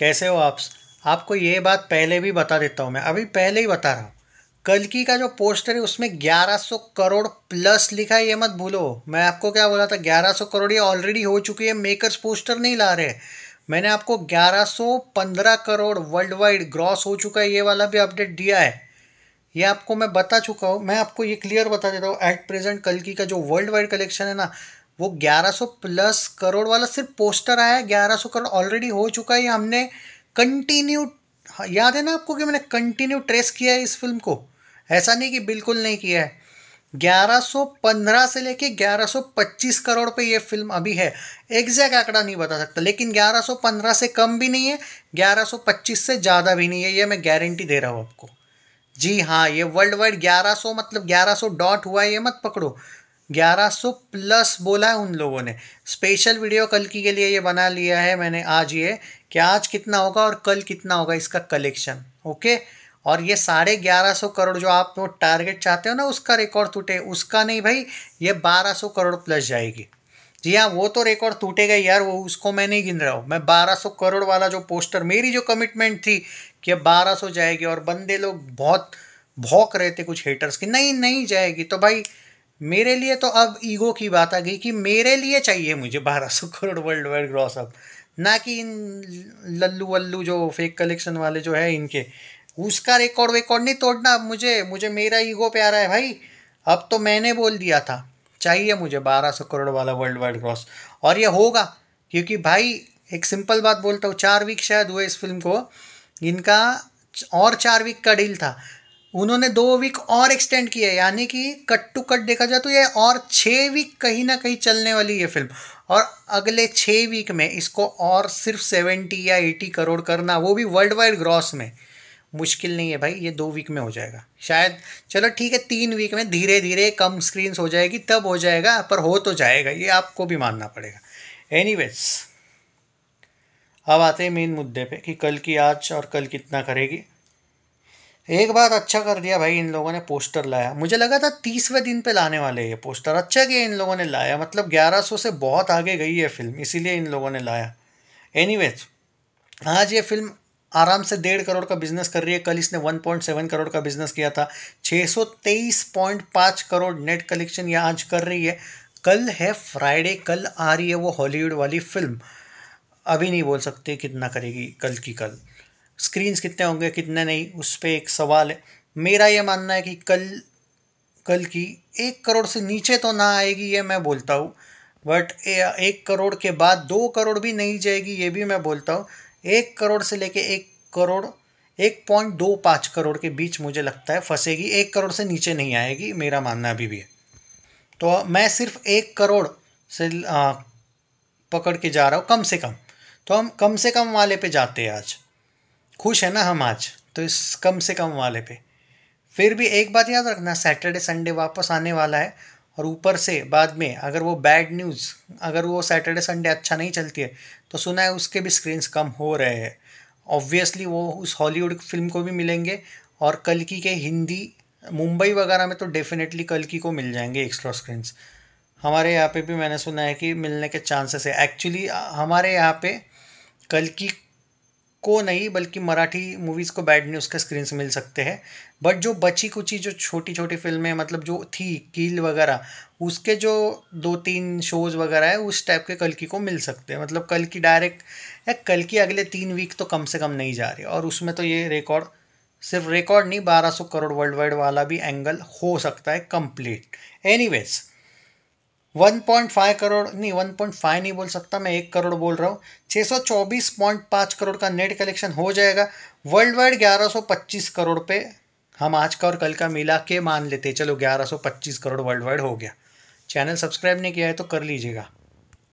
कैसे हो आप आपको ये बात पहले भी बता देता हूँ मैं अभी पहले ही बता रहा हूँ कल की का जो पोस्टर है उसमें 1100 करोड़ प्लस लिखा है ये मत भूलो मैं आपको क्या बोला था 1100 करोड़ ये ऑलरेडी हो चुकी है मेकर्स पोस्टर नहीं ला रहे मैंने आपको 1115 करोड़ वर्ल्ड वाइड ग्रॉस हो चुका है ये वाला भी अपडेट दिया है ये आपको मैं बता चुका हूँ मैं आपको ये क्लियर बता देता हूँ एट प्रेजेंट कल की का जो वर्ल्ड वाइड कलेक्शन है ना वो 1100 प्लस करोड़ वाला सिर्फ पोस्टर आया है 1100 करोड़ ऑलरेडी हो चुका है हमने कंटिन्यू याद है ना आपको कि मैंने कंटिन्यू ट्रेस किया है इस फिल्म को ऐसा नहीं कि बिल्कुल नहीं किया है 1115 से लेके 1125 करोड़ पे ये फिल्म अभी है एग्जैक्ट आंकड़ा नहीं बता सकता लेकिन 1115 से कम भी नहीं है 1125 से ज़्यादा भी नहीं है ये मैं गारंटी दे रहा हूँ आपको जी हाँ ये वर्ल्ड वाइड 1100 मतलब 1100 डॉट हुआ है ये मत पकड़ो 1100 प्लस बोला है उन लोगों ने स्पेशल वीडियो कल की के लिए ये बना लिया है मैंने आज ये कि आज कितना होगा और कल कितना होगा इसका कलेक्शन ओके और ये साढ़े ग्यारह सौ करोड़ जो आप वो टारगेट चाहते हो ना उसका रिकॉर्ड टूटे उसका नहीं भाई ये बारह सौ करोड़ प्लस जाएगी जी हाँ वो तो रिकॉर्ड टूटेगा यार वो उसको मैं नहीं गिन रहा हूँ मैं बारह सौ करोड़ वाला जो पोस्टर मेरी जो कमिटमेंट थी कि सौ जाएगी और बंदे लोग बहुत भौक रहे थे कुछ हेटर्स की नहीं नहीं जाएगी तो भाई मेरे लिए तो अब ईगो की बात आ गई कि मेरे लिए चाहिए मुझे बारह सौ crore world wide gross up ना कि इन लल्लू वल्लू जो फेक कलेक्शन वाले जो है इनके उसका रिकॉर्ड वेकॉर्ड नहीं तोड़ना मुझे मुझे मेरा ईगो प्यारा है भाई अब तो मैंने बोल दिया था चाहिए मुझे बारह सौ करोड़ वाला वर्ल्ड वाइड क्रॉस और ये होगा क्योंकि भाई एक सिंपल बात बोलता हूँ चार वीक शायद हुए इस फिल्म को इनका और चार वीक का डील था उन्होंने दो वीक और एक्सटेंड किया है यानी कि कट टू कट देखा जाए तो ये और छः वीक कहीं ना कहीं चलने वाली ये फिल्म और अगले छः वीक में इसको और सिर्फ सेवेंटी या एटी करोड़ करना वो भी वर्ल्ड वाइड ग्रॉस में मुश्किल नहीं है भाई ये दो वीक में हो जाएगा शायद चलो ठीक है तीन वीक में धीरे धीरे कम स्क्रीन्स हो जाएगी तब हो जाएगा पर हो तो जाएगा ये आपको भी मानना पड़ेगा एनी अब आते हैं मेन मुद्दे पे कि कल की आज और कल कितना करेगी एक बार अच्छा कर दिया भाई इन लोगों ने पोस्टर लाया मुझे लगा था तीसवें दिन पे लाने वाले ये पोस्टर अच्छा किया इन लोगों ने लाया मतलब 1100 से बहुत आगे गई है फिल्म इसीलिए इन लोगों ने लाया एनी आज ये फिल्म आराम से डेढ़ करोड़ का बिजनेस कर रही है कल इसने 1.7 करोड़ का बिजनेस किया था पाँच करोड़ नेट कलेक्शन ये आज कर रही है कल है फ्राइडे कल आ रही है वो हॉलीवुड वाली फिल्म अभी नहीं बोल सकते कितना करेगी कल की कल स्क्रीन्स कितने होंगे कितने नहीं उस पर एक सवाल है मेरा ये मानना है कि कल कल की एक करोड़ से नीचे तो ना आएगी ये मैं बोलता हूँ बट एक करोड़ के बाद दो करोड़ भी नहीं जाएगी ये भी मैं बोलता हूँ एक करोड़ से लेके एक करोड़ एक पॉइंट दो पाँच करोड़ के बीच मुझे लगता है फंसेगी एक करोड़ से नीचे नहीं आएगी मेरा मानना अभी भी है तो मैं सिर्फ एक करोड़ से आ, पकड़ के जा रहा हूँ कम से कम तो हम कम से कम वाले पे जाते हैं आज खुश है ना हम आज तो इस कम से कम वाले पे फिर भी एक बात याद रखना सैटरडे संडे वापस आने वाला है और ऊपर से बाद में अगर वो बैड न्यूज़ अगर वो सैटरडे संडे अच्छा नहीं चलती है तो सुना है उसके भी स्क्रीन्स कम हो रहे हैं ऑब्वियसली वो उस हॉलीवुड फिल्म को भी मिलेंगे और कल की के हिंदी मुंबई वगैरह में तो डेफिनेटली कल की को मिल जाएंगे एक्स्ट्रा स्क्रीन्स हमारे यहाँ पे भी मैंने सुना है कि मिलने के चांसेस है एक्चुअली हमारे यहाँ पे कल की को नहीं बल्कि मराठी मूवीज़ को बैड न्यूज़ के स्क्रीन से मिल सकते हैं बट जो बची कुची जो छोटी छोटी फिल्में मतलब जो थी कील वगैरह उसके जो दो तीन शोज़ वगैरह है उस टाइप के कल की को मिल सकते हैं मतलब कल की डायरेक्ट या कल की अगले तीन वीक तो कम से कम नहीं जा रही और उसमें तो ये रिकॉर्ड सिर्फ रिकॉर्ड नहीं 1200 करोड़ वर्ल्ड वाइड वाला भी एंगल हो सकता है complete anyways one point five crore नहीं वन पॉइंट फाइव नहीं बोल सकता मैं एक करोड़ बोल रहा हूँ छः सौ चौबीस पॉइंट पाँच करोड़ का नेट कलेक्शन हो जाएगा वर्ल्ड वाइड ग्यारह सौ पच्चीस करोड़ पे हम आज का और कल का मिला के मान लेते चलो ग्यारह सौ पच्चीस करोड़ वर्ल्ड वाइड हो गया चैनल सब्सक्राइब नहीं किया है तो कर लीजिएगा